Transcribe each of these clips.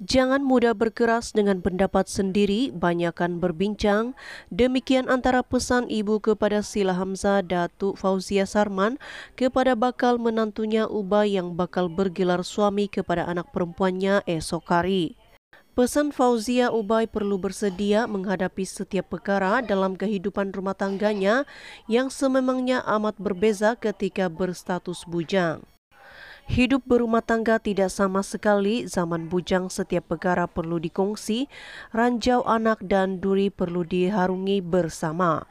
Jangan mudah berkeras dengan pendapat sendiri, banyakkan berbincang. Demikian antara pesan ibu kepada Sila Hamzah Datuk Fauzia Sarman kepada bakal menantunya Uba yang bakal bergelar suami kepada anak perempuannya esok hari. Pesan Fauzia Ubay perlu bersedia menghadapi setiap perkara dalam kehidupan rumah tangganya yang sememangnya amat berbeza ketika berstatus bujang. Hidup berumah tangga tidak sama sekali, zaman bujang setiap perkara perlu dikongsi, ranjau anak dan duri perlu diharungi bersama.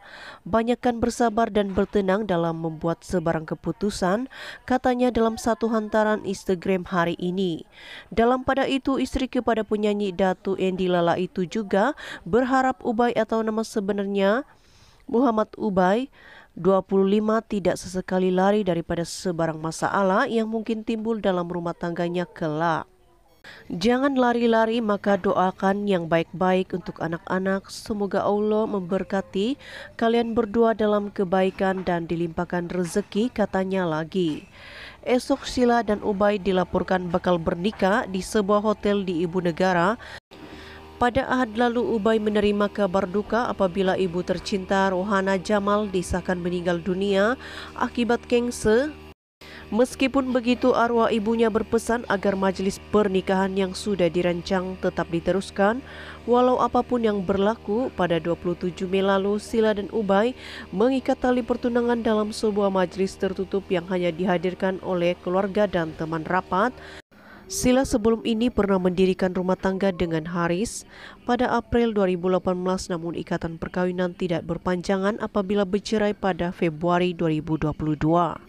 Banyakkan bersabar dan bertenang dalam membuat sebarang keputusan, katanya dalam satu hantaran Instagram hari ini. Dalam pada itu, istri kepada penyanyi Datu Endi Lala itu juga berharap Ubay atau nama sebenarnya Muhammad Ubay 25 tidak sesekali lari daripada sebarang masalah yang mungkin timbul dalam rumah tangganya kelak. Jangan lari-lari maka doakan yang baik-baik untuk anak-anak. Semoga Allah memberkati kalian berdua dalam kebaikan dan dilimpahkan rezeki katanya lagi. Esok Sila dan Ubay dilaporkan bakal bernikah di sebuah hotel di ibu negara pada Ahad lalu Ubay menerima kabar duka apabila ibu tercinta Rohana Jamal disahkan meninggal dunia akibat kengse. Meskipun begitu arwah ibunya berpesan agar majelis pernikahan yang sudah dirancang tetap diteruskan walau apapun yang berlaku pada 27 Mei lalu Sila dan Ubay mengikat tali pertunangan dalam sebuah majelis tertutup yang hanya dihadirkan oleh keluarga dan teman rapat Sila sebelum ini pernah mendirikan rumah tangga dengan Haris pada April 2018 namun ikatan perkawinan tidak berpanjangan apabila bercerai pada Februari 2022.